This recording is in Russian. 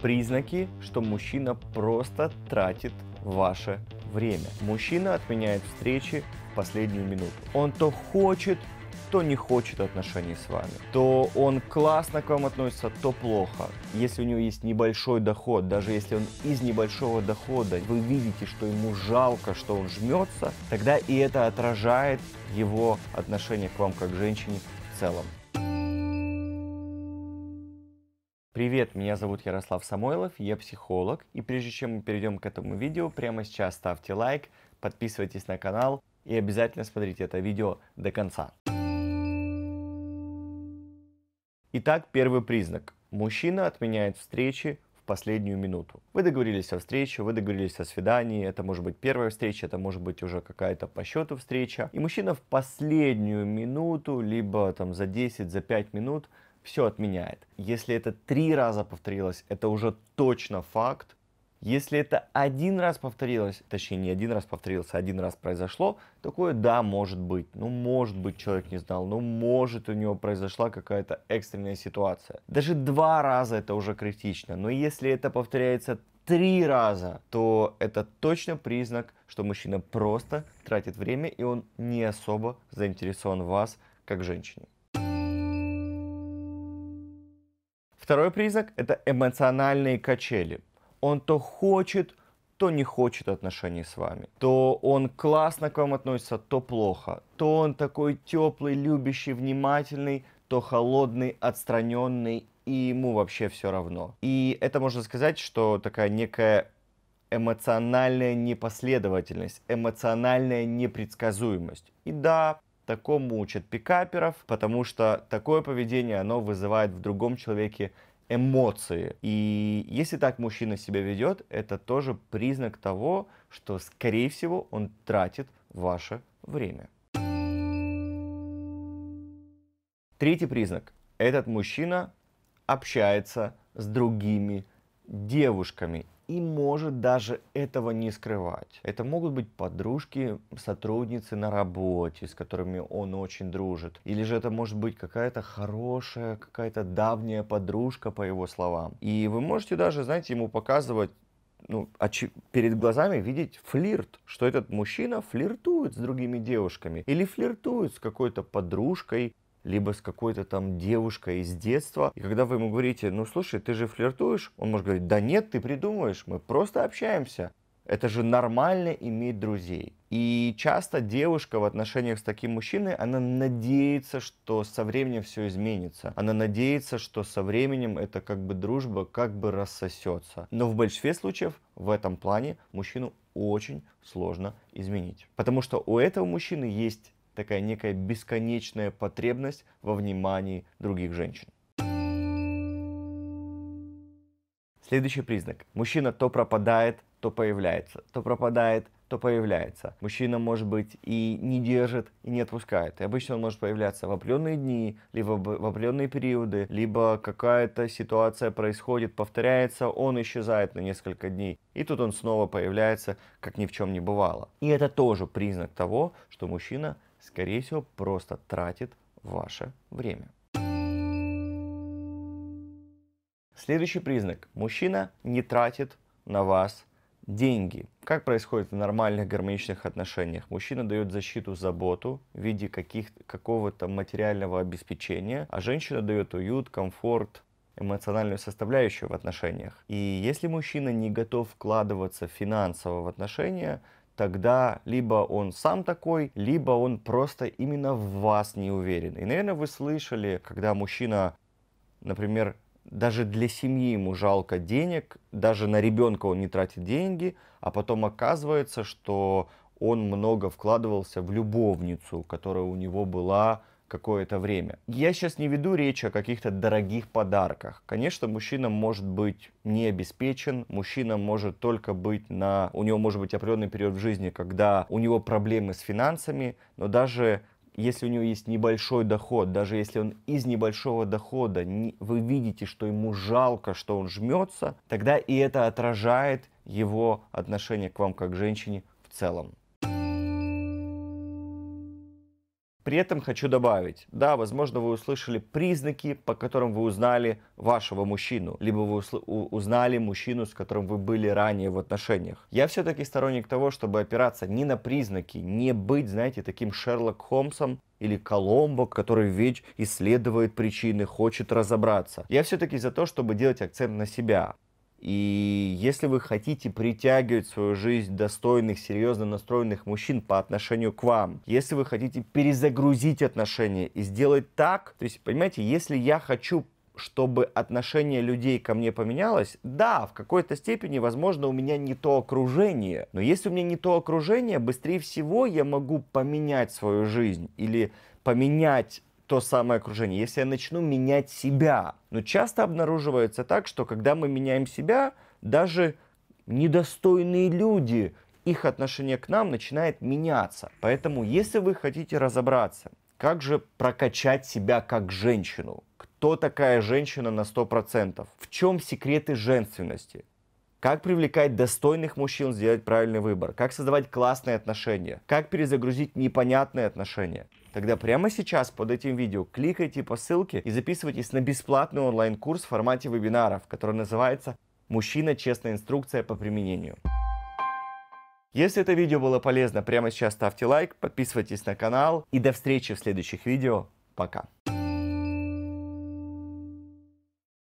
признаки, что мужчина просто тратит ваше время. Мужчина отменяет встречи в последнюю минуту. Он то хочет, то не хочет отношений с вами, то он классно к вам относится, то плохо. Если у него есть небольшой доход, даже если он из небольшого дохода, вы видите, что ему жалко, что он жмется, тогда и это отражает его отношение к вам как к женщине в целом. Привет, меня зовут Ярослав Самойлов, я психолог. И прежде чем мы перейдем к этому видео, прямо сейчас ставьте лайк, подписывайтесь на канал и обязательно смотрите это видео до конца. Итак, первый признак. Мужчина отменяет встречи в последнюю минуту. Вы договорились о встрече, вы договорились о свидании, это может быть первая встреча, это может быть уже какая-то по счету встреча. И мужчина в последнюю минуту, либо там за 10, за 5 минут – все отменяет. Если это три раза повторилось, это уже точно факт. Если это один раз повторилось, точнее не один раз повторилось, а один раз произошло, такое да, может быть. Ну, может быть, человек не знал, ну, может у него произошла какая-то экстренная ситуация. Даже два раза это уже критично, но если это повторяется три раза, то это точно признак, что мужчина просто тратит время и он не особо заинтересован в вас как женщине. Второй признак – это эмоциональные качели. Он то хочет, то не хочет отношений с вами. То он классно к вам относится, то плохо. То он такой теплый, любящий, внимательный, то холодный, отстраненный, и ему вообще все равно. И это можно сказать, что такая некая эмоциональная непоследовательность, эмоциональная непредсказуемость. И да, такому учат пикаперов, потому что такое поведение, оно вызывает в другом человеке эмоции. И если так мужчина себя ведет, это тоже признак того, что, скорее всего, он тратит ваше время. Третий признак. Этот мужчина общается с другими девушками и может даже этого не скрывать. Это могут быть подружки, сотрудницы на работе, с которыми он очень дружит. Или же это может быть какая-то хорошая, какая-то давняя подружка, по его словам. И вы можете даже, знаете, ему показывать ну, оч- перед глазами видеть флирт, что этот мужчина флиртует с другими девушками или флиртует с какой-то подружкой либо с какой-то там девушкой из детства. И когда вы ему говорите, ну слушай, ты же флиртуешь, он может говорить, да нет, ты придумаешь, мы просто общаемся. Это же нормально иметь друзей. И часто девушка в отношениях с таким мужчиной, она надеется, что со временем все изменится. Она надеется, что со временем это как бы дружба как бы рассосется. Но в большинстве случаев в этом плане мужчину очень сложно изменить. Потому что у этого мужчины есть такая некая бесконечная потребность во внимании других женщин. Следующий признак. Мужчина то пропадает, то появляется, то пропадает, то появляется. Мужчина, может быть, и не держит, и не отпускает. И обычно он может появляться в определенные дни, либо в определенные периоды, либо какая-то ситуация происходит, повторяется, он исчезает на несколько дней. И тут он снова появляется, как ни в чем не бывало. И это тоже признак того, что мужчина скорее всего, просто тратит ваше время. Следующий признак. Мужчина не тратит на вас деньги. Как происходит в нормальных гармоничных отношениях? Мужчина дает защиту, заботу в виде каких, какого-то материального обеспечения, а женщина дает уют, комфорт, эмоциональную составляющую в отношениях. И если мужчина не готов вкладываться финансово в отношения, тогда либо он сам такой, либо он просто именно в вас не уверен. И, наверное, вы слышали, когда мужчина, например, даже для семьи ему жалко денег, даже на ребенка он не тратит деньги, а потом оказывается, что он много вкладывался в любовницу, которая у него была какое-то время. Я сейчас не веду речь о каких-то дорогих подарках. Конечно, мужчина может быть не обеспечен, мужчина может только быть на... У него может быть определенный период в жизни, когда у него проблемы с финансами, но даже если у него есть небольшой доход, даже если он из небольшого дохода, не, вы видите, что ему жалко, что он жмется, тогда и это отражает его отношение к вам как к женщине в целом. При этом хочу добавить, да, возможно, вы услышали признаки, по которым вы узнали вашего мужчину, либо вы узнали мужчину, с которым вы были ранее в отношениях. Я все-таки сторонник того, чтобы опираться не на признаки, не быть, знаете, таким Шерлок Холмсом, или Коломбо, который ведь исследует причины, хочет разобраться. Я все-таки за то, чтобы делать акцент на себя. И если вы хотите притягивать в свою жизнь достойных, серьезно настроенных мужчин по отношению к вам, если вы хотите перезагрузить отношения и сделать так, то есть, понимаете, если я хочу чтобы отношение людей ко мне поменялось, да, в какой-то степени, возможно, у меня не то окружение. Но если у меня не то окружение, быстрее всего я могу поменять свою жизнь или поменять то самое окружение, если я начну менять себя. Но часто обнаруживается так, что когда мы меняем себя, даже недостойные люди, их отношение к нам начинает меняться. Поэтому, если вы хотите разобраться, как же прокачать себя как женщину, кто такая женщина на 100%, в чем секреты женственности, как привлекать достойных мужчин сделать правильный выбор? Как создавать классные отношения? Как перезагрузить непонятные отношения? Тогда прямо сейчас под этим видео кликайте по ссылке и записывайтесь на бесплатный онлайн-курс в формате вебинаров, который называется «Мужчина. Честная инструкция по применению». Если это видео было полезно, прямо сейчас ставьте лайк, подписывайтесь на канал и до встречи в следующих видео. Пока!